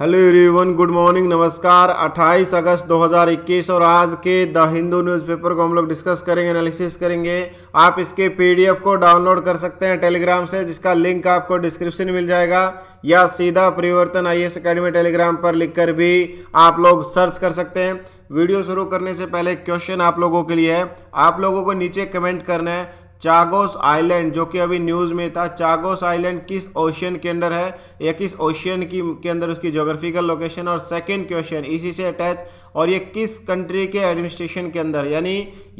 hello everyone good morning नमस्कार 28 अगस्त 2021 और आज के द हिंदू न्यूज़पेपर को हम लोग डिस्कस करेंगे एनालिसिस करेंगे आप इसके पीडीएफ को डाउनलोड कर सकते हैं टेलीग्राम से जिसका लिंक आपको डिस्क्रिप्शन मिल जाएगा या सीधा परिवर्तन आई एस अकेडमी टेलीग्राम पर लिखकर भी आप लोग सर्च कर सकते हैं वीडियो शुरू करने से पहले क्वेश्चन आप लोगों के लिए है आप लोगों को नीचे कमेंट करना है चागोस आइलैंड जो कि अभी न्यूज़ में था चागोस आइलैंड किस ओशियन के अंदर है या किस ओशियन की के अंदर उसकी जोग्राफिकल लोकेशन और सेकेंड क्वेश्चन इसी से अटैच और ये किस कंट्री के एडमिनिस्ट्रेशन के अंदर यानी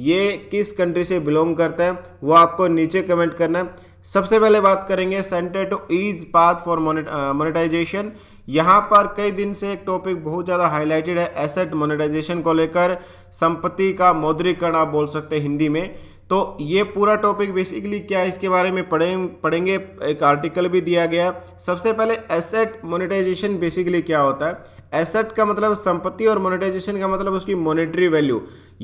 ये किस कंट्री से बिलोंग करता है वो आपको नीचे कमेंट करना है सबसे पहले बात करेंगे centre to ease path for monetisation यहाँ पर कई दिन से एक टॉपिक बहुत ज़्यादा हाईलाइटेड है एसेट मोनेटाइजेशन को लेकर संपत्ति का मौद्रीकरण आप बोल सकते हैं हिंदी में तो ये पूरा टॉपिक बेसिकली क्या है इसके बारे में पढ़े पढ़ेंगे एक आर्टिकल भी दिया गया सबसे पहले एसेट मोनेटाइजेशन बेसिकली क्या होता है एसेट का मतलब संपत्ति और मोनेटाइजेशन का मतलब उसकी मोनेटरी वैल्यू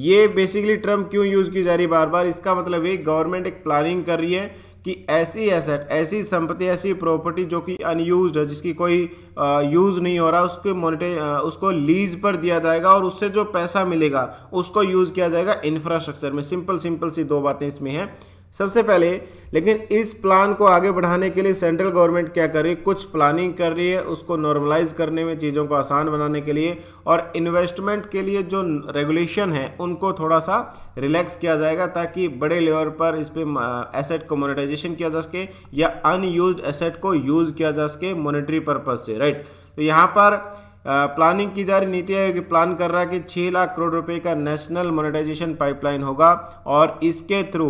ये बेसिकली टर्म क्यों यूज़ की जा रही बार बार इसका मतलब ये गवर्नमेंट एक प्लानिंग कर रही है कि ऐसी एसेट ऐसी संपत्ति ऐसी प्रॉपर्टी जो कि अनयूज है जिसकी कोई यूज़ नहीं हो रहा उसके मोनिटे उसको लीज पर दिया जाएगा और उससे जो पैसा मिलेगा उसको यूज़ किया जाएगा इंफ्रास्ट्रक्चर में सिंपल सिंपल सी दो बातें इसमें हैं सबसे पहले लेकिन इस प्लान को आगे बढ़ाने के लिए सेंट्रल गवर्नमेंट क्या कर रही है कुछ प्लानिंग कर रही है उसको नॉर्मलाइज करने में चीज़ों को आसान बनाने के लिए और इन्वेस्टमेंट के लिए जो रेगुलेशन है उनको थोड़ा सा रिलैक्स किया जाएगा ताकि बड़े लेवल पर इस पर एसेट को मोनिटाइजेशन किया जा सके या अनयूज एसेट को यूज़ किया जा सके मोनिट्री पर्पज़ से राइट तो यहाँ पर प्लानिंग की जा रही नीति आयोग प्लान कर रहा है कि छः लाख करोड़ रुपए का नेशनल मोनेटाइजेशन पाइपलाइन होगा और इसके थ्रू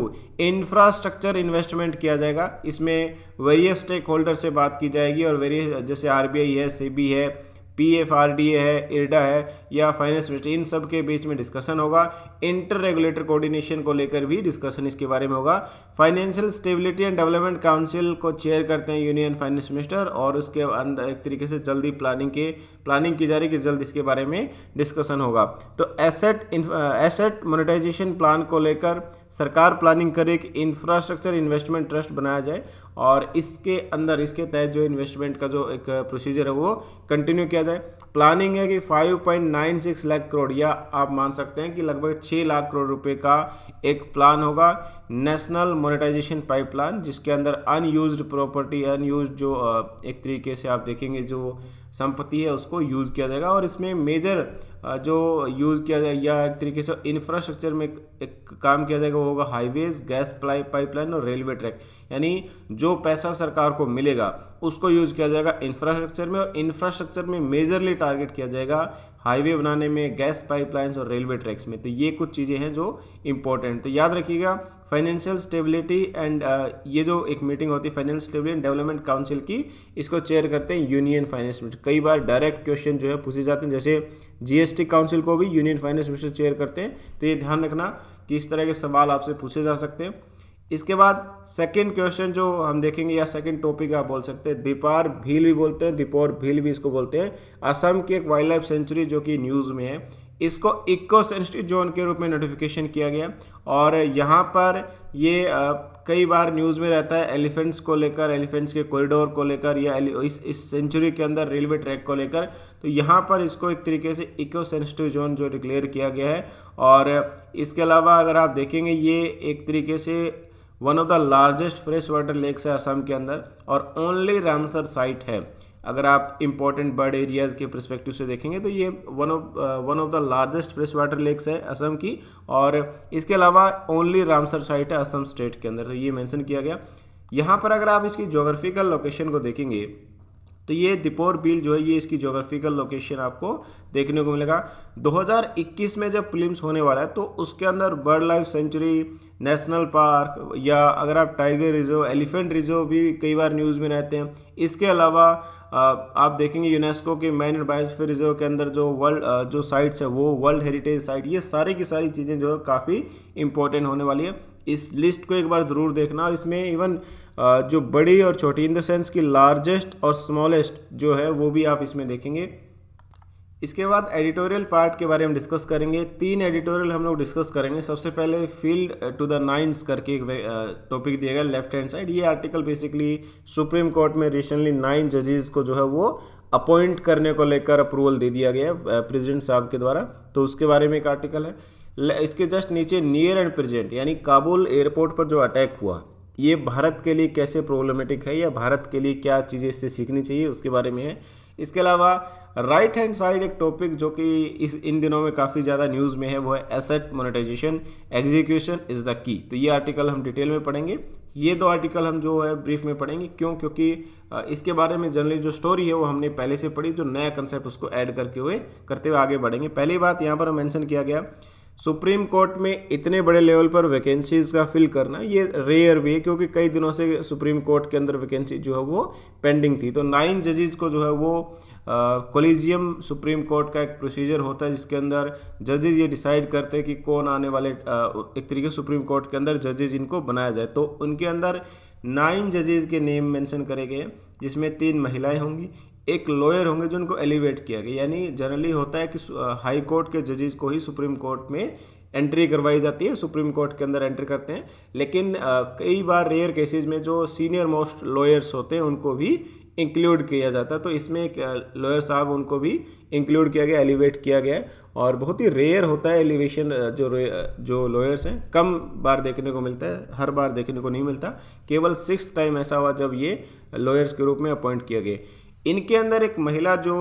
इंफ्रास्ट्रक्चर इन्वेस्टमेंट किया जाएगा इसमें वेरियस स्टेक होल्डर से बात की जाएगी और वेरियस जैसे आर है सीबी है P F R D A है इरडा है या फाइनेंस मिनिस्ट्री इन सब के बीच में डिस्कशन होगा इंटर रेगुलेटर कोऑर्डिनेशन को लेकर भी डिस्कशन इसके बारे में होगा financial stability and development council को चेयर करते हैं यूनियन फाइनेंस मिनिस्टर और उसके अंदर एक तरीके से जल्दी प्लानिंग के प्लानिंग की जा रही है कि जल्द इसके बारे में डिस्कशन होगा तो एसेट एसेट मोनिटाइजेशन प्लान को लेकर सरकार प्लानिंग करे कि इंफ्रास्ट्रक्चर इन्वेस्टमेंट ट्रस्ट बनाया जाए और इसके अंदर इसके तहत जो इन्वेस्टमेंट का जो एक प्रोसीजर है वो कंटिन्यू किया जाए प्लानिंग है कि 5.96 लाख करोड़ या आप मान सकते हैं कि लगभग 6 लाख करोड़ रुपए का एक प्लान होगा नेशनल मोनेटाइजेशन पाइपलाइन जिसके अंदर अनयूज्ड प्रॉपर्टी अनयूज जो एक तरीके से आप देखेंगे जो संपत्ति है उसको यूज़ किया जाएगा और इसमें मेजर जो यूज़ किया जाएगा एक तरीके से इंफ्रास्ट्रक्चर में एक, एक काम किया जाएगा वो होगा हाईवेज गैस पाइपलाइन और रेलवे ट्रैक यानी जो पैसा सरकार को मिलेगा उसको यूज़ किया जाएगा इंफ्रास्ट्रक्चर में और इंफ्रास्ट्रक्चर में मेजरली टारगेट किया जाएगा हाईवे बनाने में गैस पाइपलाइंस और रेलवे ट्रैक्स में तो ये कुछ चीज़ें हैं जो इंपॉर्टेंट तो याद रखिएगा फाइनेंशियल स्टेबिलिटी एंड ये जो एक मीटिंग होती है financial stability and development council की इसको चेयर करते हैं यूनियन फाइनेंस मिनिस्टर कई बार डायरेक्ट क्वेश्चन जो है पूछे जाते हैं जैसे जीएसटी काउंसिल को भी यूनियन फाइनेंस मिनिस्टर चेयर करते हैं तो ये ध्यान रखना कि इस तरह के सवाल आपसे पूछे जा सकते हैं इसके बाद सेकंड क्वेश्चन जो हम देखेंगे या सेकंड टॉपिक आप बोल सकते हैं दीपार भील भी बोलते हैं दीपोर भील भी इसको बोलते हैं असम की एक वाइल्ड लाइफ सेंचुरी जो कि न्यूज़ में है इसको इको सेंसिटिव जोन के रूप में नोटिफिकेशन किया गया और यहाँ पर ये कई बार न्यूज़ में रहता है एलिफेंट्स को लेकर एलिफेंट्स के कॉरिडोर को लेकर या इस इस सेंचुरी के अंदर रेलवे ट्रैक को लेकर तो यहाँ पर इसको एक तरीके से इको सेंसिटिव जोन जो डिक्लेयर किया गया है और इसके अलावा अगर आप देखेंगे ये एक तरीके से one of the largest fresh water lakes है असम के अंदर और ओनली रामसर साइट है अगर आप इम्पोर्टेंट बर्ड एरियाज़ के परस्पेक्टिव से देखेंगे तो ये one of one of the largest fresh water lakes है असम की और इसके अलावा ओनली रामसर साइट है असम स्टेट के अंदर तो ये मैंसन किया गया यहाँ पर अगर आप इसकी जोग्राफिकल लोकेशन को देखेंगे तो ये दिपोर बिल जो है ये इसकी जोग्राफिकल लोकेशन आपको देखने को मिलेगा 2021 में जब फिल्म होने वाला है तो उसके अंदर bird life sanctuary national park या अगर आप टाइगर रिजर्व एलिफेंट रिजर्व भी कई बार न्यूज़ में रहते हैं इसके अलावा आप देखेंगे यूनेस्को के मैन एंड बायोस्फीयर रिजर्व के अंदर जो वर्ल्ड जो साइट्स है वो वर्ल्ड हेरिटेज साइट ये सारे की सारी चीज़ें जो है काफ़ी इंपॉर्टेंट होने वाली है इस लिस्ट को एक बार ज़रूर देखना और इसमें इवन जो बड़ी और छोटी इन द सेंस की लार्जेस्ट और स्मॉलेस्ट जो है वो भी आप इसमें देखेंगे इसके बाद एडिटोरियल पार्ट के बारे में डिस्कस करेंगे तीन एडिटोरियल हम लोग डिस्कस करेंगे सबसे पहले फील्ड टू द नाइन्स करके एक टॉपिक uh, दिया गया लेफ्ट हैंड साइड ये आर्टिकल बेसिकली सुप्रीम कोर्ट में रिसेंटली नाइन जजेस को जो है वो अपॉइंट करने को लेकर अप्रूवल दे दिया गया प्रेजिडेंट uh, साहब के द्वारा तो उसके बारे में एक आर्टिकल है इसके जस्ट नीचे नियर एंड प्रेजेंट यानी काबुल एयरपोर्ट पर जो अटैक हुआ ये भारत के लिए कैसे प्रॉब्लमेटिक है या भारत के लिए क्या चीज़ें इससे सीखनी चाहिए उसके बारे में है इसके अलावा राइट हैंड साइड एक टॉपिक जो कि इस इन दिनों में काफ़ी ज़्यादा न्यूज़ में है वो है asset monetization execution is the key तो ये आर्टिकल हम डिटेल में पढ़ेंगे ये दो आर्टिकल हम जो है ब्रीफ में पढ़ेंगे क्यों क्योंकि इसके बारे में जनरली जो स्टोरी है वो हमने पहले से पढ़ी जो नया कंसेप्ट उसको ऐड करके हुए करते हुए आगे बढ़ेंगे पहली बात यहाँ पर मैंशन किया गया सुप्रीम कोर्ट में इतने बड़े लेवल पर वैकेंसीज़ का फिल करना ये रेयर भी है क्योंकि कई दिनों से सुप्रीम कोर्ट के अंदर वैकेंसी जो है वो पेंडिंग थी तो नाइन जजेज को जो है वो कोलिजियम सुप्रीम कोर्ट का एक प्रोसीजर होता है जिसके अंदर जजेज ये डिसाइड करते हैं कि कौन आने वाले आ, एक तरीके सुप्रीम कोर्ट के अंदर जजेज इनको बनाया जाए तो उनके अंदर नाइन जजेज के नेम मेंशन करे गए जिसमें तीन महिलाएं होंगी एक लॉयर होंगे जो उनको एलिवेट किया गया यानी जनरली होता है कि हाई कोर्ट के जजेज को ही सुप्रीम कोर्ट में एंट्री करवाई जाती है सुप्रीम कोर्ट के अंदर एंट्री करते हैं लेकिन कई बार रेयर केसेज में जो सीनियर मोस्ट लॉयर्स होते हैं उनको भी इंक्लूड किया जाता है तो इसमें एक लॉयर साहब उनको भी इंक्लूड किया गया एलिवेट किया गया है और बहुत ही रेयर होता है एलिवेशन जो जो लॉयर्स हैं कम बार देखने को मिलता है हर बार देखने को नहीं मिलता केवल सिक्स टाइम ऐसा हुआ जब ये लॉयर्स के रूप में अपॉइंट किया गया इनके अंदर एक महिला जो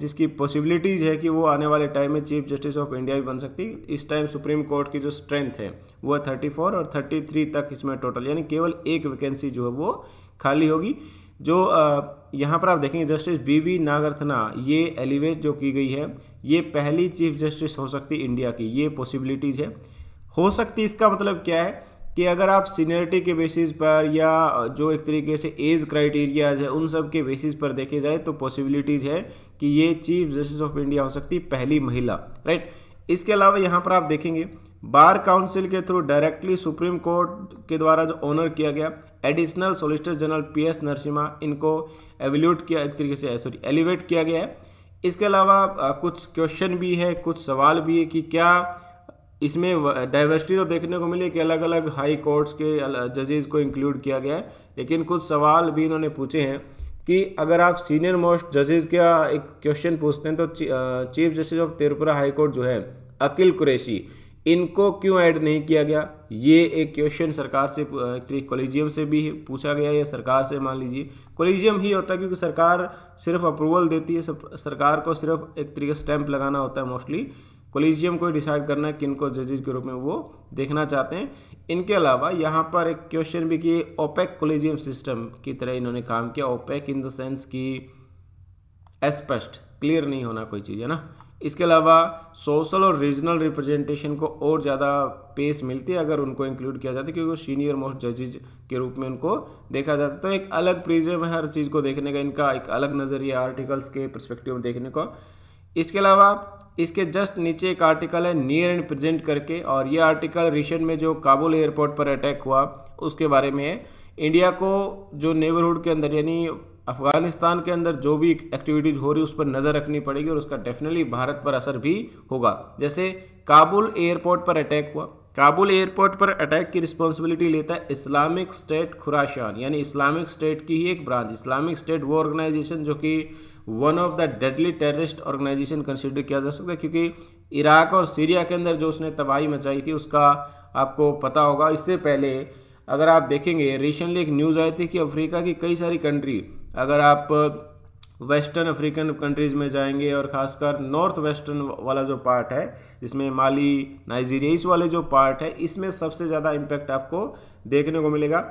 जिसकी पॉसिबिलिटीज़ है कि वो आने वाले टाइम में चीफ जस्टिस ऑफ इंडिया भी बन सकती इस टाइम सुप्रीम कोर्ट की जो स्ट्रेंथ है वो है थर्टी फोर और थर्टी थ्री तक इसमें टोटल यानी केवल एक वैकेंसी जो है वो खाली होगी जो यहाँ पर आप देखेंगे जस्टिस बी वी नागरथना ये एलिवेट जो की गई है ये पहली चीफ जस्टिस हो सकती इंडिया की ये पॉसिबिलिटीज़ है हो सकती इसका मतलब क्या है कि अगर आप सीनियरिटी के बेसिस पर या जो एक तरीके से एज क्राइटेरियाज है उन सब के बेसिस पर देखे जाए तो पॉसिबिलिटीज़ है कि ये चीफ जस्टिस ऑफ इंडिया हो सकती पहली महिला राइट इसके अलावा यहाँ पर आप देखेंगे बार काउंसिल के थ्रू डायरेक्टली सुप्रीम कोर्ट के द्वारा जो ऑनर किया गया additional solicitor general P S Narasimha इनको एवल्यूट किया एक तरीके से सॉरी eh, एलिवेट किया गया है इसके अलावा कुछ क्वेश्चन भी है कुछ सवाल भी है कि क्या इसमें डाइवर्सिटी तो देखने को मिली कि अलग अलग हाई कोर्ट्स के जजेज को इंक्लूड किया गया है लेकिन कुछ सवाल भी इन्होंने पूछे हैं कि अगर आप सीनियर मोस्ट जजेज का एक क्वेश्चन पूछते हैं तो chief justice of Tripura high court जो है अकिल कुरैशी इनको क्यों ऐड नहीं किया गया ये एक क्वेश्चन सरकार से कॉलेजियम से भी पूछा गया या सरकार से मान लीजिए कॉलेजियम ही होता है क्योंकि सरकार सिर्फ अप्रूवल देती है सरकार को सिर्फ एक तरीके स्टैंप लगाना होता है मोस्टली कोलिजियम को डिसाइड करना है किन को जजेज के रूप में वो देखना चाहते हैं इनके अलावा यहाँ पर एक क्वेश्चन भी कि ओपेक कोलिजियम सिस्टम की तरह इन्होंने काम किया ओपेक इन द सेंस कि स्पष्ट क्लियर नहीं होना कोई चीज़ है ना इसके अलावा सोशल और रीजनल रिप्रेजेंटेशन को और ज़्यादा पेस मिलती है अगर उनको इंक्लूड किया जाता क्योंकि सीनियर मोस्ट जजेज के रूप में उनको देखा जाता तो एक अलग प्रिज्म है हर चीज़ को देखने का इनका एक अलग नज़रिया आर्टिकल्स के परस्पेक्टिव में देखने का इसके अलावा इसके जस्ट नीचे एक आर्टिकल है नियर एंड प्रेजेंट करके और ये आर्टिकल रिसेंट में जो काबुल एयरपोर्ट पर अटैक हुआ उसके बारे में है इंडिया को जो नेबरहुड के अंदर यानी अफगानिस्तान के अंदर जो भी एक्टिविटीज़ हो रही है उस पर नज़र रखनी पड़ेगी और उसका डेफिनेटली भारत पर असर भी होगा जैसे काबुल एयरपोर्ट पर अटैक हुआ काबुल एयरपोर्ट पर अटैक की रिस्पॉन्सिबिलिटी लेता है इस्लामिक स्टेट खुराशान यानी इस्लामिक स्टेट की ही एक ब्रांच इस्लामिक स्टेट वो ऑर्गेनाइजेशन जो कि one of the deadly terrorist organization consider किया जा सकता है क्योंकि इराक और सीरिया के अंदर जो उसने तबाही मचाई थी उसका आपको पता होगा इससे पहले अगर आप देखेंगे रिसेंटली एक न्यूज़ आई थी कि अफ्रीका की कई सारी कंट्री अगर आप वेस्टर्न अफ्रीकन कंट्रीज़ में जाएंगे और ख़ासकर नॉर्थ वेस्टर्न वाला जो पार्ट है जिसमें माली नाइजीरिया इस वाले जो पार्ट है इसमें सबसे ज़्यादा इम्पैक्ट आपको देखने को मिलेगा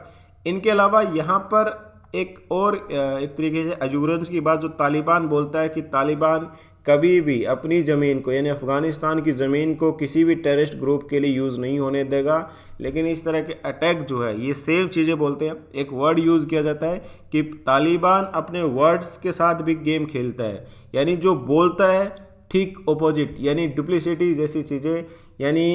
इनके अलावा यहाँ पर एक और एक तरीके से अजूरेंस की बात जो तालिबान बोलता है कि तालिबान कभी भी अपनी ज़मीन को यानी अफ़गानिस्तान की ज़मीन को किसी भी टेररिस्ट ग्रुप के लिए यूज़ नहीं होने देगा लेकिन इस तरह के अटैक जो है ये सेम चीज़ें बोलते हैं एक वर्ड यूज़ किया जाता है कि तालिबान अपने वर्ड्स के साथ भी गेम खेलता है यानी जो बोलता है ठीक ओपोजिट यानी डुप्लिसिटी जैसी चीज़ें यानी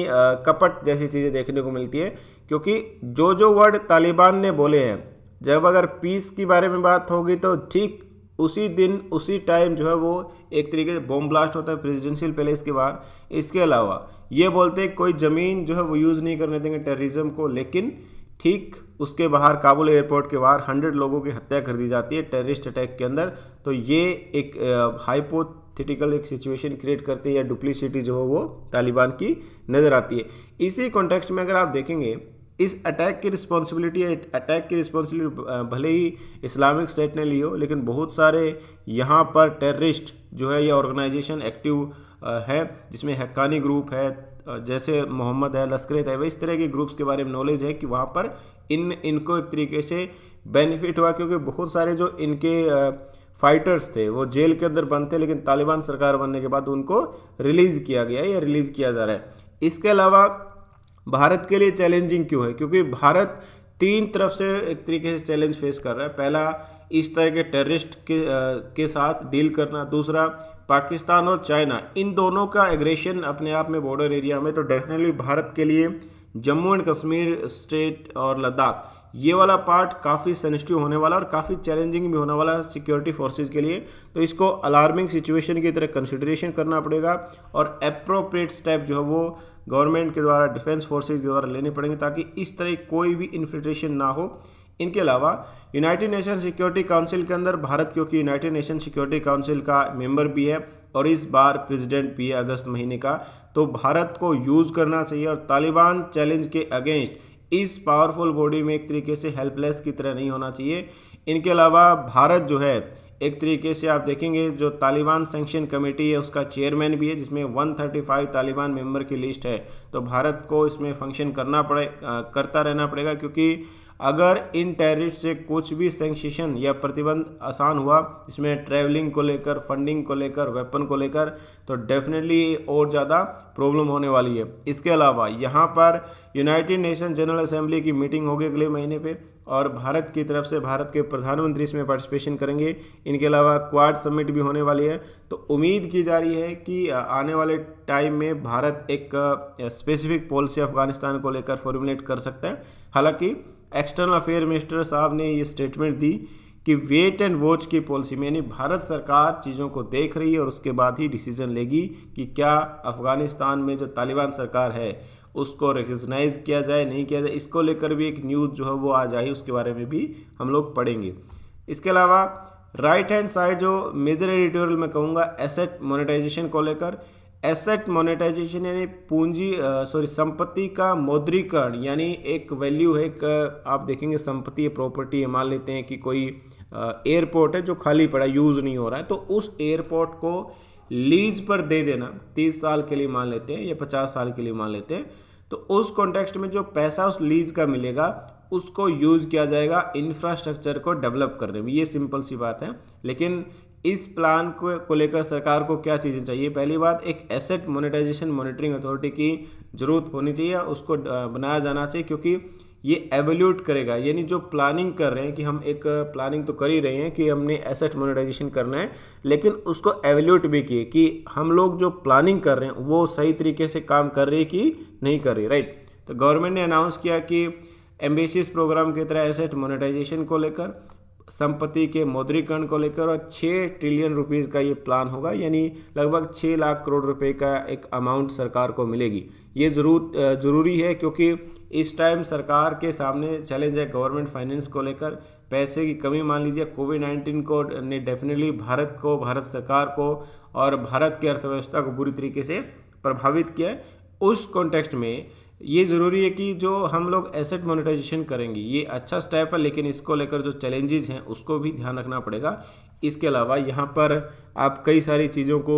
कपट जैसी चीज़ें देखने को मिलती है क्योंकि जो जो वर्ड तालिबान ने बोले हैं जब अगर पीस के बारे में बात होगी तो ठीक उसी दिन उसी टाइम जो है वो एक तरीके से बॉम्ब ब्लास्ट होता है प्रेसिडेंशियल पैलेस के बाहर इसके अलावा ये बोलते हैं कोई ज़मीन जो है वो यूज़ नहीं करने देंगे टेररिज्म को लेकिन ठीक उसके बाहर काबुल एयरपोर्ट के बाहर हंड्रेड लोगों की हत्या कर दी जाती है टेररिस्ट अटैक के अंदर तो ये एक हाइपोथिटिकल एक सिचुएशन क्रिएट करती है या डुप्लीसिटी जो है वो तालिबान की नज़र आती है इसी कॉन्टेक्स्ट में अगर आप देखेंगे इस अटैक की रिस्पॉन्सिबिलिटी अटैक की रिस्पॉन्सिबिलिटी भले ही इस्लामिक स्टेट ने ली हो लेकिन बहुत सारे यहाँ पर टेररिस्ट जो है ये ऑर्गेनाइजेशन एक्टिव है जिसमें हक्कानी ग्रुप है जैसे मोहम्मद है लश्कर है इस तरह के ग्रुप्स के बारे में नॉलेज है कि वहाँ पर इन इनको एक तरीके से बेनिफिट हुआ क्योंकि बहुत सारे जो इनके फाइटर्स थे वो जेल के अंदर बंद थे लेकिन तालिबान सरकार बनने के बाद उनको रिलीज़ किया गया या रिलीज़ किया जा रहा है इसके अलावा भारत के लिए चैलेंजिंग क्यों है क्योंकि भारत तीन तरफ से एक तरीके से चैलेंज फेस कर रहा है पहला इस तरह के टेररिस्ट के आ, के साथ डील करना दूसरा पाकिस्तान और चाइना इन दोनों का एग्रेशन अपने आप में बॉर्डर एरिया में तो डेफिनेटली भारत के लिए जम्मू एंड कश्मीर स्टेट और लद्दाख ये वाला पार्ट काफ़ी सेंसिटिव होने वाला और काफ़ी चैलेंजिंग भी होने वाला है सिक्योरिटी फोर्सेज के लिए तो इसको अलार्मिंग सिचुएशन की तरह कंसिडरेशन करना पड़ेगा और अप्रोप्रिएट स्टेप जो है वो गवर्नमेंट के द्वारा डिफेंस फोर्सेज के द्वारा लेने पड़ेंगे ताकि इस तरह कोई भी इन्फिल्ट्रेशन ना हो इनके अलावा यूनाइटेड नेशन सिक्योरिटी काउंसिल के अंदर भारत क्योंकि यूनाइटेड नेशन सिक्योरिटी काउंसिल का मेंबर भी है और इस बार प्रेसिडेंट भी है अगस्त महीने का तो भारत को यूज़ करना चाहिए और तालिबान चैलेंज के अगेंस्ट इस पावरफुल बॉडी में एक तरीके से हेल्पलेस की तरह नहीं होना चाहिए इनके अलावा भारत जो है एक तरीके से आप देखेंगे जो तालिबान सेंक्शन कमेटी है उसका चेयरमैन भी है जिसमें 135 तालिबान मेंबर की लिस्ट है तो भारत को इसमें फंक्शन करना पड़े करता रहना पड़ेगा क्योंकि अगर इन टेररिस्ट से कुछ भी सेंक्शन या प्रतिबंध आसान हुआ इसमें ट्रैवलिंग को लेकर फंडिंग को लेकर वेपन को लेकर तो डेफिनेटली और ज़्यादा प्रॉब्लम होने वाली है इसके अलावा यहाँ पर यूनाइटेड नेशन जनरल असेंबली की मीटिंग होगी अगले महीने पे और भारत की तरफ से भारत के प्रधानमंत्री इसमें पार्टिसिपेशन करेंगे इनके अलावा क्वाड समिट भी होने वाली है तो उम्मीद की जा रही है कि आने वाले टाइम में भारत एक स्पेसिफिक पॉलिसी अफगानिस्तान को लेकर फॉर्मुलेट कर सकता है हालांकि एक्सटर्नल अफेयर मिनिस्टर साहब ने ये स्टेटमेंट दी कि वेट एंड वॉच की पॉलिसी में यानी भारत सरकार चीज़ों को देख रही है और उसके बाद ही डिसीजन लेगी कि क्या अफ़गानिस्तान में जो तालिबान सरकार है उसको रिकग्नाइज़ किया जाए नहीं किया जाए इसको लेकर भी एक न्यूज़ जो है वो आ जाए उसके बारे में भी हम लोग पढ़ेंगे इसके अलावा राइट हैंड साइड जो मेजर एडिटोरियल में कहूँगा एसेट मोनेटाइजेशन को लेकर एसेट मोनेटाइजेशन यानी पूंजी सॉरी संपत्ति का मौद्रीकरण यानी एक वैल्यू है एक आप देखेंगे संपत्ति प्रॉपर्टी है मान लेते हैं कि कोई एयरपोर्ट है जो खाली पड़ा यूज़ नहीं हो रहा है तो उस एयरपोर्ट को लीज पर दे देना तीस साल के लिए मान लेते हैं या पचास साल के लिए मान लेते हैं तो उस कॉन्टेक्स्ट में जो पैसा उस लीज का मिलेगा उसको यूज़ किया जाएगा इंफ्रास्ट्रक्चर को डेवलप करने में ये सिंपल सी बात है लेकिन इस प्लान को को लेकर सरकार को क्या चीज़ें चाहिए पहली बात एक एसेट मोनेटाइजेशन मॉनिटरिंग अथॉरिटी की ज़रूरत होनी चाहिए उसको बनाया जाना चाहिए क्योंकि ये एवेल्यूट करेगा यानी जो प्लानिंग कर रहे हैं कि हम एक प्लानिंग तो कर ही रहे हैं कि हमने एसेट मोनेटाइजेशन करना है लेकिन उसको एवेल्यूट भी किए कि हम लोग जो प्लानिंग कर रहे हैं वो सही तरीके से काम कर रही कि नहीं कर रही राइट तो गवर्नमेंट ने अनाउंस किया कि एम्बेसिस प्रोग्राम की तरह एसेट मोनेटाइजेशन को लेकर संपत्ति के मौद्रीकरण को लेकर और छः ट्रिलियन रुपीज़ का ये प्लान होगा यानी लगभग छः लाख करोड़ रुपए का एक अमाउंट सरकार को मिलेगी ये ज़रूर ज़रूरी है क्योंकि इस टाइम सरकार के सामने चैलेंज है गवर्नमेंट फाइनेंस को लेकर पैसे की कमी मान लीजिए कोविड नाइन्टीन को ने डेफिनेटली भारत को भारत सरकार को और भारत की अर्थव्यवस्था को बुरी तरीके से प्रभावित किया है उस कॉन्टेक्स्ट में ये ज़रूरी है कि जो हम लोग एसेट मोनेटाइजेशन करेंगे ये अच्छा स्टेप है लेकिन इसको लेकर जो चैलेंजेस हैं उसको भी ध्यान रखना पड़ेगा इसके अलावा यहाँ पर आप कई सारी चीज़ों को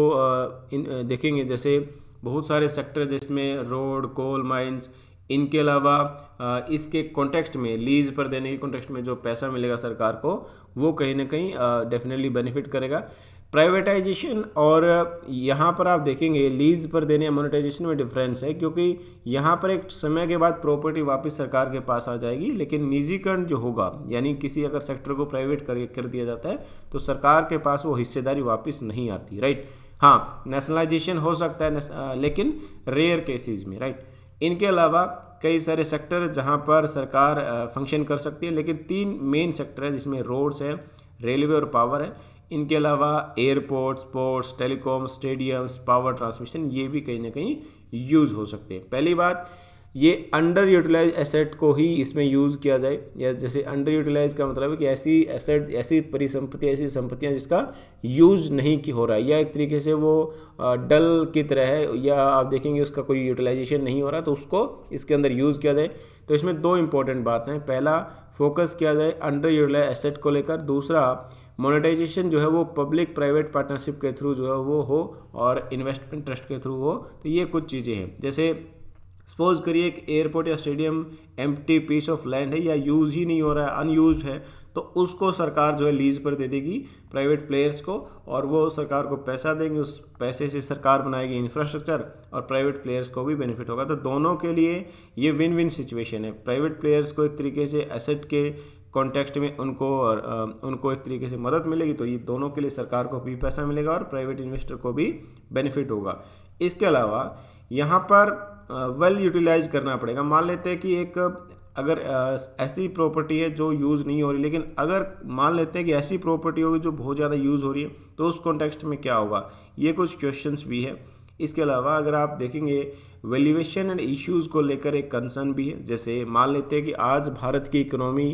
देखेंगे जैसे बहुत सारे सेक्टर जिसमें रोड कोल माइंस इनके अलावा इसके कॉन्टेक्स्ट में लीज पर देने के कॉन्टेक्स्ट में जो पैसा मिलेगा सरकार को वो कहीं ना कहीं डेफिनेटली बेनिफिट करेगा प्राइवेटाइजेशन और यहाँ पर आप देखेंगे लीज पर देने या मोनिटाइजेशन में डिफरेंस है क्योंकि यहाँ पर एक समय के बाद प्रॉपर्टी वापस सरकार के पास आ जाएगी लेकिन निजीकरण जो होगा यानी किसी अगर सेक्टर को प्राइवेट कर, कर दिया जाता है तो सरकार के पास वो हिस्सेदारी वापस नहीं आती राइट हाँ नेशनलाइजेशन हो सकता है लेकिन रेयर केसेज में राइट इनके अलावा कई सारे सेक्टर जहाँ पर सरकार फंक्शन कर सकती है लेकिन तीन मेन सेक्टर है जिसमें रोड्स हैं रेलवे और पावर है इनके अलावा airports ports telecom stadiums power transmission ये भी कहीं ना कहीं यूज़ हो सकते हैं पहली बात ये अंडर यूटिलाइज एसेट को ही इसमें यूज़ किया जाए या जैसे अंडर यूटिलाइज का मतलब है कि ऐसी एसेट ऐसी परिसंपत्ति ऐसी संपत्तियां जिसका यूज़ नहीं की हो रहा है या एक तरीके से वो डल की तरह है या आप देखेंगे उसका कोई यूटिलाइजेशन नहीं हो रहा तो उसको इसके अंदर यूज़ किया जाए तो इसमें दो इम्पोर्टेंट बात हैं पहला फोकस किया जाए अंडर यूटिलाइज एसेट को लेकर दूसरा मोनेटाइजेशन जो है वो पब्लिक प्राइवेट पार्टनरशिप के थ्रू जो है वो हो और इन्वेस्टमेंट ट्रस्ट के थ्रू हो तो ये कुछ चीज़ें हैं जैसे सपोज करिए एक एयरपोर्ट या स्टेडियम एम पीस ऑफ लैंड है या यूज़ ही नहीं हो रहा है अनयूज है तो उसको सरकार जो है लीज पर दे देगी प्राइवेट प्लेयर्स को और वो सरकार को पैसा देंगे उस पैसे से सरकार बनाएगी इंफ्रास्ट्रक्चर और प्राइवेट प्लेयर्स को भी बेनिफिट होगा तो दोनों के लिए ये विन विन सिचुएशन है प्राइवेट प्लेयर्स को एक तरीके से एसेट के कॉन्टेक्स्ट में उनको और उनको एक तरीके से मदद मिलेगी तो ये दोनों के लिए सरकार को भी पैसा मिलेगा और प्राइवेट इन्वेस्टर को भी बेनिफिट होगा इसके अलावा यहाँ पर वेल यूटिलाइज करना पड़ेगा मान लेते हैं कि एक अगर ऐसी प्रॉपर्टी है जो यूज़ नहीं हो रही लेकिन अगर मान लेते हैं कि ऐसी प्रॉपर्टी होगी जो बहुत ज़्यादा यूज़ हो रही है तो उस कॉन्टेक्स्ट में क्या होगा ये कुछ क्वेश्चंस भी है इसके अलावा अगर आप देखेंगे वैल्यूएशन एंड इश्यूज़ को लेकर एक कंसर्न भी है जैसे मान लेते हैं कि आज भारत की इकोनॉमी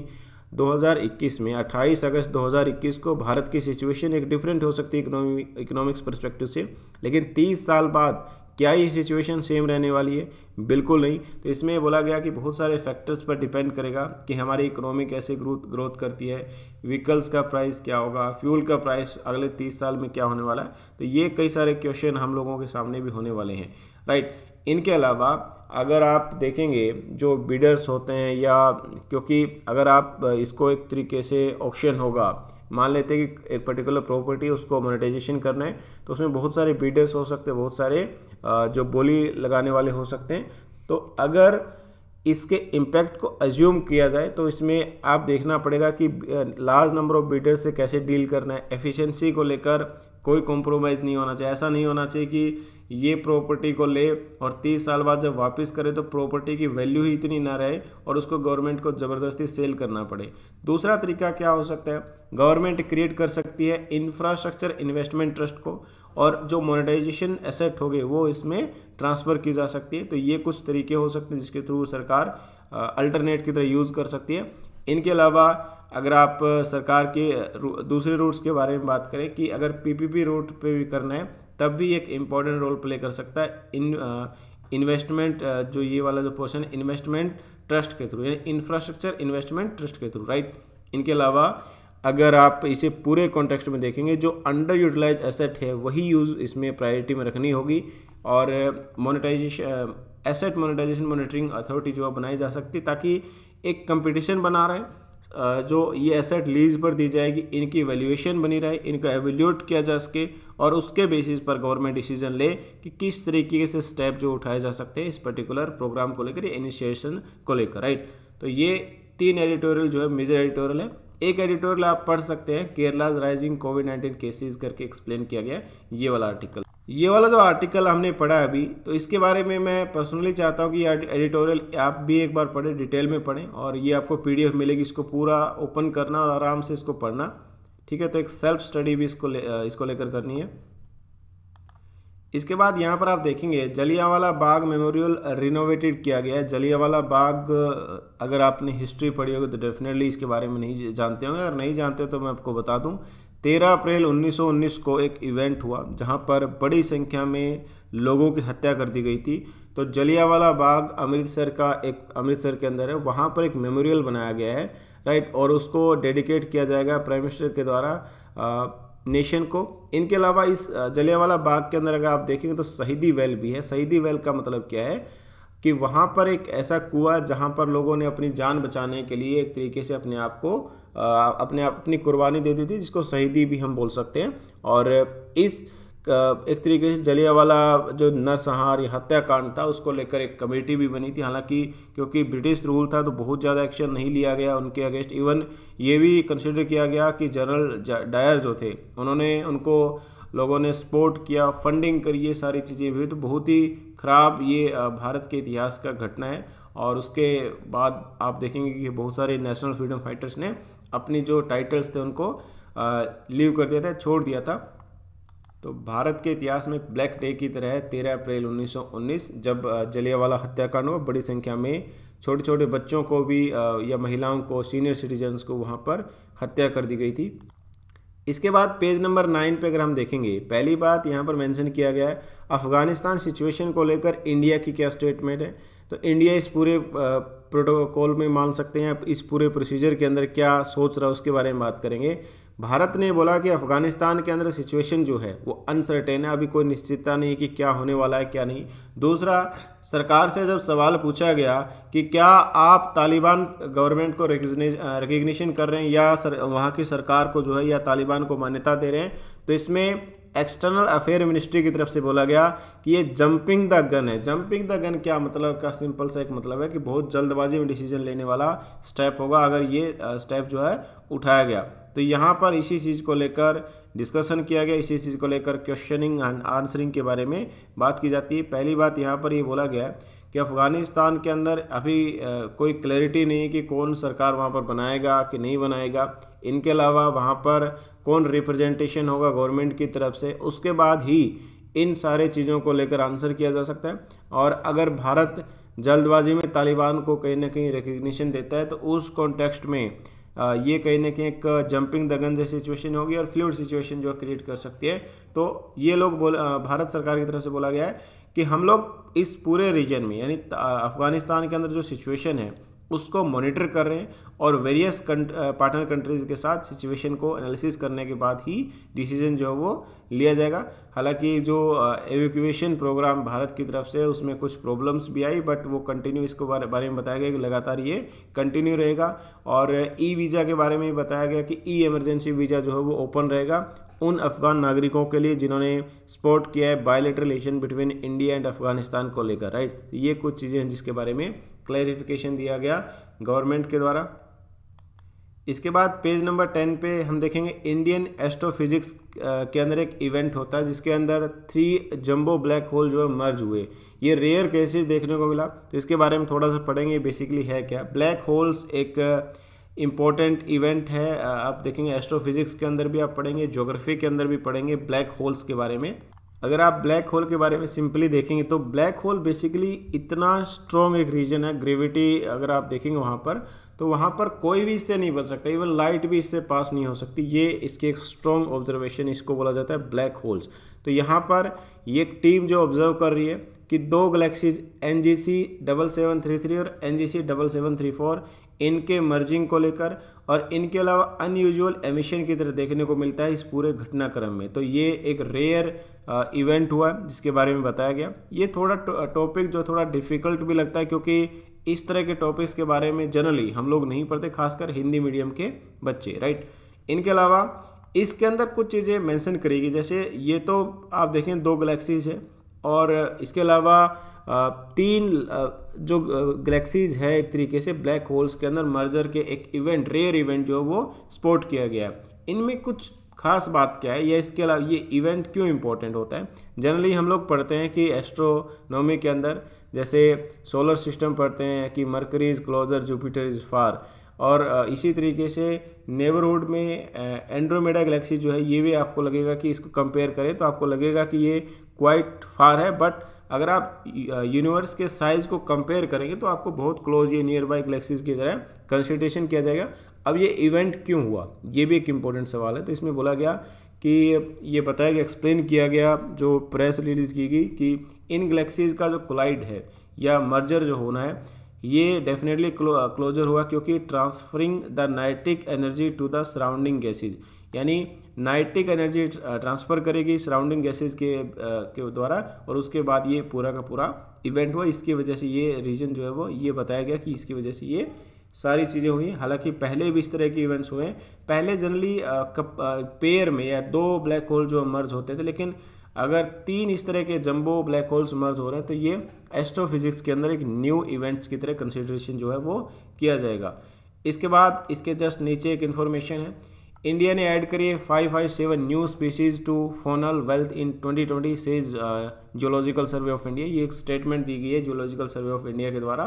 2021 में 28 अगस्त 2021 को भारत की सिचुएशन एक डिफरेंट हो सकती है इकोनॉमी इकोनॉमिक्स परस्पेक्टिव से लेकिन 30 साल बाद क्या ये सिचुएशन सेम रहने वाली है बिल्कुल नहीं तो इसमें बोला गया कि बहुत सारे फैक्टर्स पर डिपेंड करेगा कि हमारी इकोनॉमी कैसे ग्रोथ ग्रोथ करती है व्हीकल्स का प्राइस क्या होगा फ्यूल का प्राइस अगले तीस साल में क्या होने वाला है तो ये कई सारे क्वेश्चन हम लोगों के सामने भी होने वाले हैं राइट इनके अलावा अगर आप देखेंगे जो बिडर्स होते हैं या क्योंकि अगर आप इसको एक तरीके से ऑप्शन होगा मान लेते हैं कि एक पर्टिकुलर प्रॉपर्टी उसको मोनेटाइजेशन करना है तो उसमें बहुत सारे बिडर्स हो सकते हैं बहुत सारे जो बोली लगाने वाले हो सकते हैं तो अगर इसके इम्पैक्ट को एज्यूम किया जाए तो इसमें आप देखना पड़ेगा कि लार्ज नंबर ऑफ बीडर्स से कैसे डील करना है एफिशिएंसी को लेकर कोई कॉम्प्रोमाइज़ नहीं होना चाहिए ऐसा नहीं होना चाहिए कि ये प्रॉपर्टी को ले और तीस साल बाद जब वापस करे तो प्रॉपर्टी की वैल्यू ही इतनी ना रहे और उसको गवर्नमेंट को ज़बरदस्ती सेल करना पड़े दूसरा तरीका क्या हो सकता है गवर्नमेंट क्रिएट कर सकती है इंफ्रास्ट्रक्चर इन्वेस्टमेंट ट्रस्ट को और जो मोनेटाइजेशन एसेट हो गए वो इसमें ट्रांसफ़र की जा सकती है तो ये कुछ तरीके हो सकते हैं जिसके थ्रू सरकार अल्टरनेट की तरह यूज़ कर सकती है इनके अलावा अगर आप सरकार के दूसरे रूट्स के बारे में बात करें कि अगर पीपीपी रूट पे भी करना है तब भी एक इम्पॉर्टेंट रोल प्ले कर सकता है इन इन्वेस्टमेंट जो ये वाला जो पोर्शन है इन्वेस्टमेंट ट्रस्ट के थ्रू यानी इंफ्रास्ट्रक्चर इन्वेस्टमेंट ट्रस्ट के थ्रू राइट इनके अलावा अगर आप इसे पूरे कॉन्टेक्स्ट में देखेंगे जो अंडर यूटिलाइज एसेट है वही यूज़ इसमें प्रायोरिटी में रखनी होगी और monetization asset monetization monitoring authority जो है बनाई जा सकती ताकि एक कंपटीशन बना रहे जो ये एसेट लीज पर दी जाएगी इनकी वैल्यूएशन बनी रहे इनका एवेल्यूट किया जा सके और उसके बेसिस पर गवर्नमेंट डिसीजन ले कि किस तरीके से स्टेप जो उठाए जा सकते हैं इस पर्टिकुलर प्रोग्राम को लेकर इनिशिएशन को लेकर राइट तो ये तीन एडिटोरियल जो है मेजर एडिटोरियल है एक एडिटोरियल आप पढ़ सकते हैं Kerala's rising covid nineteen cases करके एक्सप्लेन किया गया ये वाला आर्टिकल ये वाला जो आर्टिकल हमने पढ़ा है अभी तो इसके बारे में मैं पर्सनली चाहता हूँ कि एडिटोरियल आप भी एक बार पढ़ें डिटेल में पढ़ें और ये आपको पीडीएफ मिलेगी इसको पूरा ओपन करना और आराम से इसको पढ़ना ठीक है तो एक सेल्फ स्टडी भी इसको ले इसको लेकर करनी है इसके बाद यहाँ पर आप देखेंगे जलियावाला बाग मेमोरियल रिनोवेटेड किया गया है जलियावाला बाग अगर आपने हिस्ट्री पढ़ी होगी तो डेफिनेटली इसके बारे में नहीं जानते होंगे अगर नहीं जानते तो मैं आपको बता दूँ 13 अप्रैल 1919 को एक इवेंट हुआ जहां पर बड़ी संख्या में लोगों की हत्या कर दी गई थी तो जलियावाला बाग अमृतसर का एक अमृतसर के अंदर है वहां पर एक मेमोरियल बनाया गया है राइट और उसको डेडिकेट किया जाएगा प्राइम मिनिस्टर के द्वारा नेशन को इनके अलावा इस जलियावाला बाग के अंदर अगर आप देखेंगे तो शहीदी वेल भी है शहीदी वेल का मतलब क्या है कि वहाँ पर एक ऐसा कुआ जहाँ पर लोगों ने अपनी जान बचाने के लिए एक तरीके से अपने आप को अपने अपनी कुर्बानी दे दी थी जिसको शहीदी भी हम बोल सकते हैं और इस एक तरीके से जलियावाला जो नरसंहार या हत्याकांड था उसको लेकर एक कमेटी भी बनी थी हालांकि क्योंकि ब्रिटिश रूल था तो बहुत ज़्यादा एक्शन नहीं लिया गया उनके अगेंस्ट इवन ये भी कंसिडर किया गया कि जनरल डायर जो थे उन्होंने उनको लोगों ने सपोर्ट किया फंडिंग करी ये सारी चीज़ें हुई तो बहुत ही ख़राब ये भारत के इतिहास का घटना है और उसके बाद आप देखेंगे कि बहुत सारे नेशनल फ्रीडम फाइटर्स ने अपनी जो टाइटल्स थे उनको लीव कर दिया था छोड़ दिया था तो भारत के इतिहास में ब्लैक डे की तरह तेरह अप्रैल 1919 जब जलियावाला हत्याकांड हुआ बड़ी संख्या में छोटे छोटे बच्चों को भी या महिलाओं को सीनियर सिटीजन्स को वहाँ पर हत्या कर दी गई थी इसके बाद पेज नंबर नाइन पे अगर हम देखेंगे पहली बात यहाँ पर मेंशन किया गया है अफ़गानिस्तान सिचुएशन को लेकर इंडिया की क्या स्टेटमेंट है तो इंडिया इस पूरे प्रोटोकॉल में मान सकते हैं इस पूरे प्रोसीजर के अंदर क्या सोच रहा है उसके बारे में बात करेंगे भारत ने बोला कि अफगानिस्तान के अंदर सिचुएशन जो है वो अनसर्टेन है अभी कोई निश्चितता नहीं कि क्या होने वाला है क्या नहीं दूसरा सरकार से जब सवाल पूछा गया कि क्या आप तालिबान गवर्नमेंट को रिकग्निशन कर रहे हैं या सर, वहाँ की सरकार को जो है या तालिबान को मान्यता दे रहे हैं तो इसमें एक्सटर्नल अफेयर मिनिस्ट्री की तरफ से बोला गया कि ये जंपिंग द गन है जंपिंग द गन क्या मतलब का सिंपल सा एक मतलब है कि बहुत जल्दबाजी में डिसीजन लेने वाला स्टेप होगा अगर ये स्टेप जो है उठाया गया तो यहाँ पर इसी चीज़ को लेकर डिस्कशन किया गया इसी चीज़ को लेकर क्वेश्चनिंग एंड आंसरिंग के बारे में बात की जाती है पहली बात यहाँ पर ये यह बोला गया है कि अफ़गानिस्तान के अंदर अभी कोई क्लैरिटी नहीं कि कौन सरकार वहाँ पर बनाएगा कि नहीं बनाएगा इनके अलावा वहाँ पर कौन रिप्रेजेंटेशन होगा गवर्नमेंट की तरफ से उसके बाद ही इन सारे चीज़ों को लेकर आंसर किया जा सकता है और अगर भारत जल्दबाजी में तालिबान को कहीं ना कहीं रिकग्निशन देता है तो उस कॉन्टेक्स्ट में ये कहीं ना कहीं एक जंपिंग दगन जैसी सिचुएशन होगी और फ्लूड सिचुएशन जो क्रिएट कर सकती है तो ये लोग बोल भारत सरकार की तरफ से बोला गया है कि हम लोग इस पूरे रीजन में यानी अफ़गानिस्तान के अंदर जो सिचुएशन है उसको मॉनिटर कर रहे हैं और वेरियस पार्टनर कंट्रीज़ के साथ सिचुएशन को एनालिसिस करने के बाद ही डिसीजन जो है वो लिया जाएगा हालांकि जो एवोक्यूएशन प्रोग्राम भारत की तरफ से उसमें कुछ प्रॉब्लम्स भी आई बट वो कंटिन्यू इसको बारे, बारे में बताया गया कि लगातार ये कंटिन्यू रहेगा और ई वीज़ा के बारे में भी बताया गया कि ई इमरजेंसी वीज़ा जो है वो ओपन रहेगा उन अफगान नागरिकों के लिए जिन्होंने सपोर्ट किया है bilateral relation between India and Afghanistan को लेकर राइट ये कुछ चीज़ें हैं जिसके बारे में क्लैरिफिकेशन दिया गया गवर्नमेंट के द्वारा इसके बाद पेज नंबर टेन पे हम देखेंगे इंडियन एस्ट्रोफिजिक्स के अंदर एक इवेंट होता है जिसके अंदर थ्री जंबो ब्लैक होल जो है मर्ज हुए ये रेयर केसेस देखने को मिला तो इसके बारे में थोड़ा सा पढ़ेंगे बेसिकली है क्या ब्लैक होल्स एक इम्पॉर्टेंट इवेंट है आप देखेंगे एस्ट्रोफिजिक्स के अंदर भी आप पढ़ेंगे ज्योग्राफी के अंदर भी पढ़ेंगे ब्लैक होल्स के बारे में अगर आप ब्लैक होल के बारे में सिंपली देखेंगे तो ब्लैक होल बेसिकली इतना स्ट्रॉन्ग एक रीजन है ग्रेविटी अगर आप देखेंगे वहाँ पर तो वहाँ पर कोई भी इससे नहीं बच सकता इवन लाइट भी इससे पास नहीं हो सकती ये इसकी एक स्ट्रॉन्ग ऑब्जर्वेशन इसको बोला जाता है ब्लैक होल्स तो यहाँ पर ये एक टीम जो ऑब्जर्व कर रही है कि दो galaxies N G C double seven three three और N G C double seven three four इनके मर्जिंग को लेकर और इनके अलावा अनयूजुअल एमिशन की तरह देखने को मिलता है इस पूरे घटनाक्रम में तो ये एक रेयर इवेंट हुआ जिसके बारे में बताया गया ये थोड़ा टॉपिक जो थोड़ा डिफ़िकल्ट भी लगता है क्योंकि इस तरह के टॉपिक्स के बारे में जनरली हम लोग नहीं पढ़ते खासकर हिंदी मीडियम के बच्चे राइट इनके अलावा इसके अंदर कुछ चीज़ें मैंशन करेगी जैसे ये तो आप देखें दो गलेक्सीज है और इसके अलावा तीन जो गैलेक्सीज है एक तरीके से ब्लैक होल्स के अंदर मर्जर के एक इवेंट रेयर इवेंट जो है वो स्पोर्ट किया गया है इनमें कुछ खास बात क्या है या इसके अलावा ये इवेंट क्यों इम्पोर्टेंट होता है जनरली हम लोग पढ़ते हैं कि एस्ट्रोनॉमी के अंदर जैसे सोलर सिस्टम पढ़ते हैं कि Mercury's is closer Jupiter is far और इसी तरीके से नेबरहुड में एंड्रोमेडा गैलेक्सी जो है ये भी आपको लगेगा कि इसको कंपेयर करें तो आपको लगेगा कि ये क्वाइट फार है बट अगर आप यूनिवर्स के साइज़ को कंपेयर करेंगे तो आपको बहुत क्लोज ये नियर बाई गलेक्सीज की तरह कंसल्टेशन किया जाएगा अब ये इवेंट क्यों हुआ ये भी एक इम्पोर्टेंट सवाल है तो इसमें बोला गया कि ये बताया गया एक्सप्लेन किया गया जो प्रेस रिलीज़ की गई कि इन गलेक्सीज़ का जो क्लाइड है या मर्जर जो होना है ये डेफिनेटली क्लोजर हुआ क्योंकि transferring the kinetic energy to the surrounding gases यानी नाइट्रिक एनर्जी ट्रांसफ़र करेगी सराउंडिंग गैसेज के के द्वारा और उसके बाद ये पूरा का पूरा इवेंट हुआ इसकी वजह से ये रीजन जो है वो ये बताया गया कि इसकी वजह से ये सारी चीज़ें हुई हालांकि पहले भी इस तरह के इवेंट्स हुए पहले जनरली पेयर में या दो ब्लैक होल जो मर्ज होते थे लेकिन अगर तीन इस तरह के जंबो ब्लैक होल्स मर्ज हो रहे हैं तो ये एस्ट्रोफिजिक्स के अंदर एक न्यू इवेंट्स की तरह कंसिडरेशन जो है वो किया जाएगा इसके बाद इसके जस्ट नीचे एक इन्फॉर्मेशन है इंडिया ने ऐड करिए 557 new species to faunal wealth in 2020 says zoological survey of India ये एक स्टेटमेंट दी गई है जियोलॉजिकल सर्वे ऑफ इंडिया के द्वारा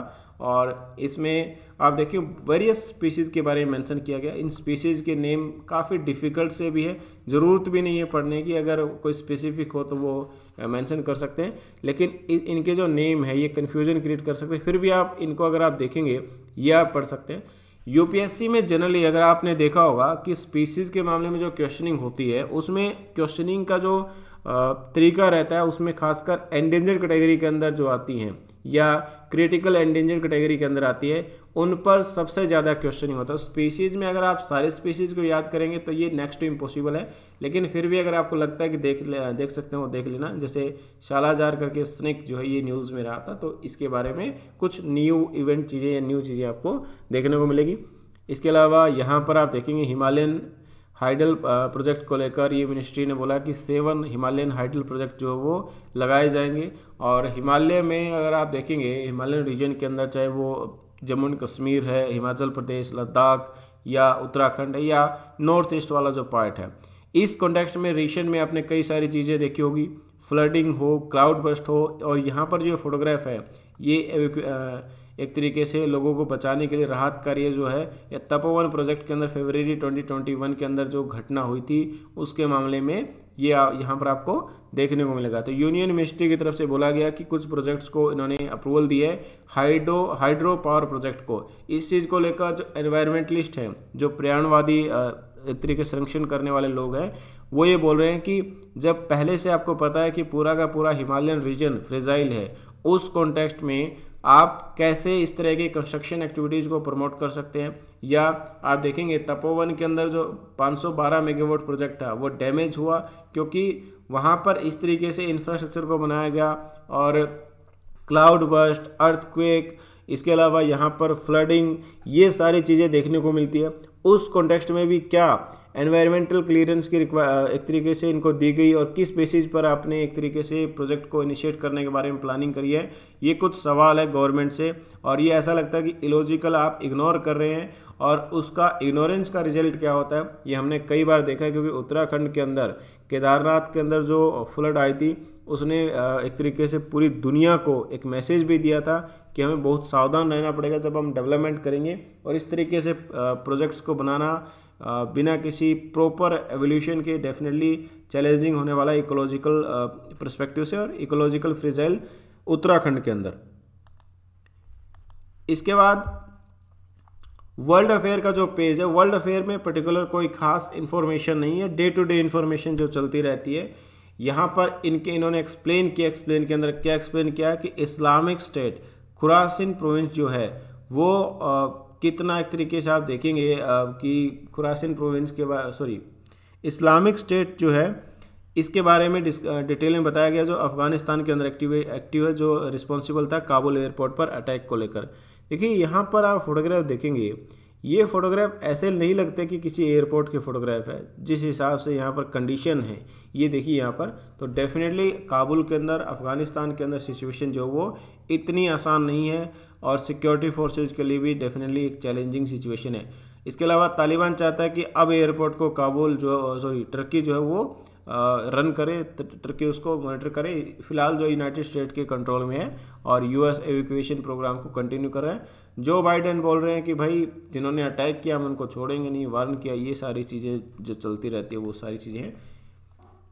और इसमें आप देखिए वेरियस स्पीशीज़ के बारे में मेंशन किया गया इन स्पीशीज़ के नेम काफ़ी डिफ़िकल्ट से भी है ज़रूरत भी नहीं है पढ़ने की अगर कोई स्पेसिफिक हो तो वो मेंशन uh, कर सकते हैं लेकिन इनके जो नेम है ये कन्फ्यूजन क्रिएट कर सकते हैं फिर भी आप इनको अगर आप देखेंगे यह आप पढ़ सकते हैं यूपीएससी में जनरली अगर आपने देखा होगा कि स्पीसीज़ के मामले में जो क्वेश्चनिंग होती है उसमें क्वेश्चनिंग का जो तरीका रहता है उसमें खासकर एंडेंजर कैटेगरी के अंदर जो आती हैं या क्रिटिकल एंडेंजर कैटेगरी के अंदर आती है उन पर सबसे ज़्यादा क्वेश्चन होता है स्पीसीज़ में अगर आप सारे स्पीसीज़ को याद करेंगे तो ये नेक्स्ट इम्पॉसिबल है लेकिन फिर भी अगर आपको लगता है कि देख ले देख सकते हो देख लेना जैसे शालाजार करके स्नेक जो है ये न्यूज़ में रहा था तो इसके बारे में कुछ न्यू इवेंट चीज़ें या न्यू चीज़ें आपको देखने को मिलेगी इसके अलावा यहाँ पर आप देखेंगे हिमालयन हाइडल प्रोजेक्ट को लेकर ये मिनिस्ट्री ने बोला कि सेवन हिमालयन हाइडल प्रोजेक्ट जो वो लगाए जाएंगे और हिमालय में अगर आप देखेंगे हिमालयन रीजन के अंदर चाहे वो जम्मू एंड कश्मीर है हिमाचल प्रदेश लद्दाख या उत्तराखंड या नॉर्थ ईस्ट वाला जो पार्ट है इस कॉन्टेक्स्ट में रीजन में आपने कई सारी चीज़ें देखी होगी फ्लडिंग हो क्लाउड बस्ट हो और यहाँ पर जो फोटोग्राफ है ये एक तरीके से लोगों को बचाने के लिए राहत कार्य जो है या तपोवन प्रोजेक्ट के अंदर फरवरी 2021 के अंदर जो घटना हुई थी उसके मामले में ये यहाँ पर आपको देखने को मिलेगा तो यूनियन मिनिस्ट्री की तरफ से बोला गया कि कुछ प्रोजेक्ट्स को इन्होंने अप्रूवल दिए हाइड्रो हाइड्रो पावर प्रोजेक्ट को इस चीज़ को लेकर जो एनवायरमेंटलिस्ट हैं जो पर्यावरणवादी एक तरीके से संरक्षण करने वाले लोग हैं वो ये बोल रहे हैं कि जब पहले से आपको पता है कि पूरा का पूरा हिमालयन रीजन फ्रेजाइल है उस कॉन्टेक्स्ट में आप कैसे इस तरह की कंस्ट्रक्शन एक्टिविटीज़ को प्रमोट कर सकते हैं या आप देखेंगे तपोवन के अंदर जो 512 मेगावाट प्रोजेक्ट था वो डैमेज हुआ क्योंकि वहाँ पर इस तरीके से इंफ्रास्ट्रक्चर को बनाया गया और क्लाउड बस्ट अर्थक्वेक इसके अलावा यहाँ पर फ्लडिंग ये सारी चीज़ें देखने को मिलती है उस कॉन्टेक्स्ट में भी क्या एनवायरमेंटल क्लियरेंस की एक तरीके से इनको दी गई और किस बेसिस पर आपने एक तरीके से प्रोजेक्ट को इनिशिएट करने के बारे में प्लानिंग करी है ये कुछ सवाल है गवर्नमेंट से और ये ऐसा लगता है कि इलॉजिकल आप इग्नोर कर रहे हैं और उसका इग्नोरेंस का रिजल्ट क्या होता है ये हमने कई बार देखा है क्योंकि उत्तराखंड के अंदर केदारनाथ के अंदर जो फ्लड आई थी उसने एक तरीके से पूरी दुनिया को एक मैसेज भी दिया था कि हमें बहुत सावधान रहना पड़ेगा जब हम डेवलपमेंट करेंगे और इस तरीके से प्रोजेक्ट्स को बनाना बिना किसी प्रॉपर एवोल्यूशन के डेफिनेटली चैलेंजिंग होने वाला इकोलॉजिकल परस्पेक्टिव से और इकोलॉजिकल फ्रिजाइल उत्तराखंड के अंदर इसके बाद वर्ल्ड अफेयर का जो पेज है वर्ल्ड अफेयर में पर्टिकुलर कोई खास इन्फॉर्मेशन नहीं है डे टू डे इन्फॉर्मेशन जो चलती रहती है यहाँ पर इनके इन्होंने एक्सप्लेन किया एक्सप्लेन के अंदर क्या एक्सप्लेन किया कि इस्लामिक स्टेट खुरासिन प्रोविंस जो है वो आ, कितना एक तरीके से आप देखेंगे आ, कि खुरासिन प्रोविंस के बारे सॉरी इस्लामिक स्टेट जो है इसके बारे में डिटेल में बताया गया जो अफगानिस्तान के अंदर एक्टिव एक्टिव है जो रिस्पॉन्सिबल था काबुल एयरपोर्ट पर अटैक को लेकर देखिए यहाँ पर आप फोटोग्राफ देखेंगे ये फ़ोटोग्राफ ऐसे नहीं लगते कि किसी एयरपोर्ट के फ़ोटोग्राफ है जिस हिसाब से यहाँ पर कंडीशन है ये देखिए यहाँ पर तो डेफिनेटली काबुल के अंदर अफ़गानिस्तान के अंदर सिचुएशन जो वो इतनी आसान नहीं है और सिक्योरिटी फोर्सेज के लिए भी डेफिनेटली एक चैलेंजिंग सिचुएशन है इसके अलावा तालिबान चाहता है कि अब एयरपोर्ट को काबुल जो सॉरी टर्की जो है वो रन करे टर्की उसको मॉनिटर करे फिलहाल जो यूनाइटेड स्टेट के कंट्रोल में है और यूएस एविकुएशन प्रोग्राम को कंटिन्यू कर रहे हैं जो बाइडेन बोल रहे हैं कि भाई जिन्होंने अटैक किया हम उनको छोड़ेंगे नहीं वार्न किया ये सारी चीज़ें जो चलती रहती है वो सारी चीज़ें हैं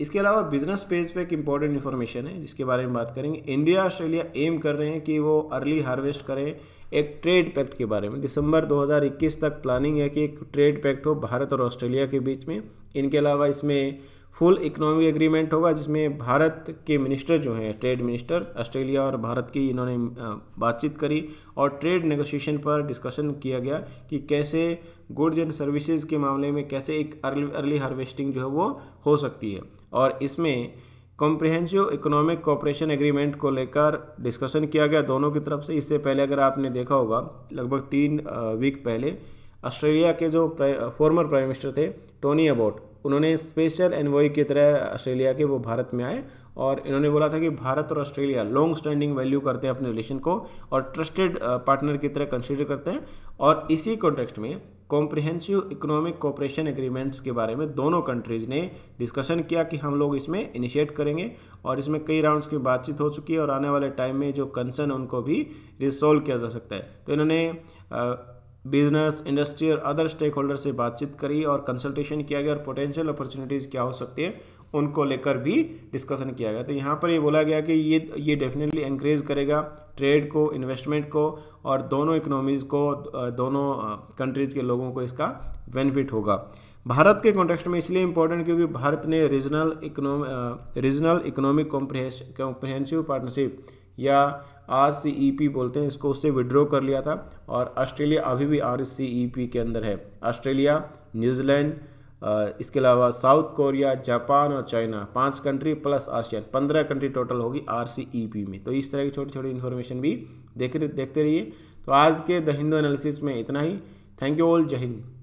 इसके अलावा बिजनेस पेज पे एक इम्पॉर्टेंट इन्फॉर्मेशन है जिसके बारे में बात करेंगे इंडिया ऑस्ट्रेलिया एम कर रहे हैं कि वो अर्ली हार्वेस्ट करें एक ट्रेड पैक्ट के बारे में दिसंबर 2021 तक प्लानिंग है कि एक ट्रेड पैक्ट हो भारत और ऑस्ट्रेलिया के बीच में इनके अलावा इसमें फुल इकोनॉमिक एग्रीमेंट होगा जिसमें भारत के मिनिस्टर जो हैं ट्रेड मिनिस्टर ऑस्ट्रेलिया और भारत की इन्होंने बातचीत करी और ट्रेड नेगोशिएशन पर डिस्कशन किया गया कि कैसे गुड्स एंड सर्विसेज के मामले में कैसे एक अर्ली अर्ली हार्वेस्टिंग जो है वो हो सकती है और इसमें कॉम्प्रिहेंसिव इकोनॉमिक कॉपरेशन एग्रीमेंट को लेकर डिस्कशन किया गया दोनों की तरफ से इससे पहले अगर आपने देखा होगा लगभग तीन वीक पहले ऑस्ट्रेलिया के जो फॉर्मर प्राइम मिनिस्टर थे टोनी अबोट उन्होंने स्पेशल एनवॉय की तरह ऑस्ट्रेलिया के वो भारत में आए और इन्होंने बोला था कि भारत और ऑस्ट्रेलिया लॉन्ग स्टैंडिंग वैल्यू करते हैं अपने रिलेशन को और ट्रस्टेड पार्टनर uh, की तरह कंसिडर करते हैं और इसी कॉन्टेक्स्ट में कॉम्प्रिहेंसिव इकोनॉमिक कोऑपरेशन एग्रीमेंट्स के बारे में दोनों कंट्रीज़ ने डिस्कशन किया कि हम लोग इसमें इनिशिएट करेंगे और इसमें कई राउंड्स की बातचीत हो चुकी है और आने वाले टाइम में जो कंसर्न उनको भी रिसोल्व किया जा सकता है तो इन्होंने uh, बिजनेस इंडस्ट्री और अदर स्टेक होल्डर से बातचीत करी और कंसल्टेशन किया गया और पोटेंशियल अपॉर्चुनिटीज़ क्या हो सकती है उनको लेकर भी डिस्कशन किया गया तो यहाँ पर ये बोला गया कि ये ये डेफिनेटली इंक्रेज करेगा ट्रेड को इन्वेस्टमेंट को और दोनों इकोनॉमीज़ को दोनों कंट्रीज़ के लोगों को इसका बेनिफिट होगा भारत के कॉन्टेक्स्ट में इसलिए इम्पोर्टेंट क्योंकि भारत ने regional econom regional economic comprehensive partnership या आर सी ई पी बोलते हैं इसको उससे विड्रॉ कर लिया था और ऑस्ट्रेलिया अभी भी आर सी ई पी के अंदर है ऑस्ट्रेलिया न्यूजीलैंड इसके अलावा साउथ कोरिया जापान और चाइना पांच कंट्री प्लस आसियान पंद्रह कंट्री टोटल होगी आर सी ई पी में तो इस तरह की छोटी छोटी इन्फॉर्मेशन भी देख देखते रहिए तो आज के द हिंदू एनालिसिस में इतना ही थैंक यू ऑल जय हिंद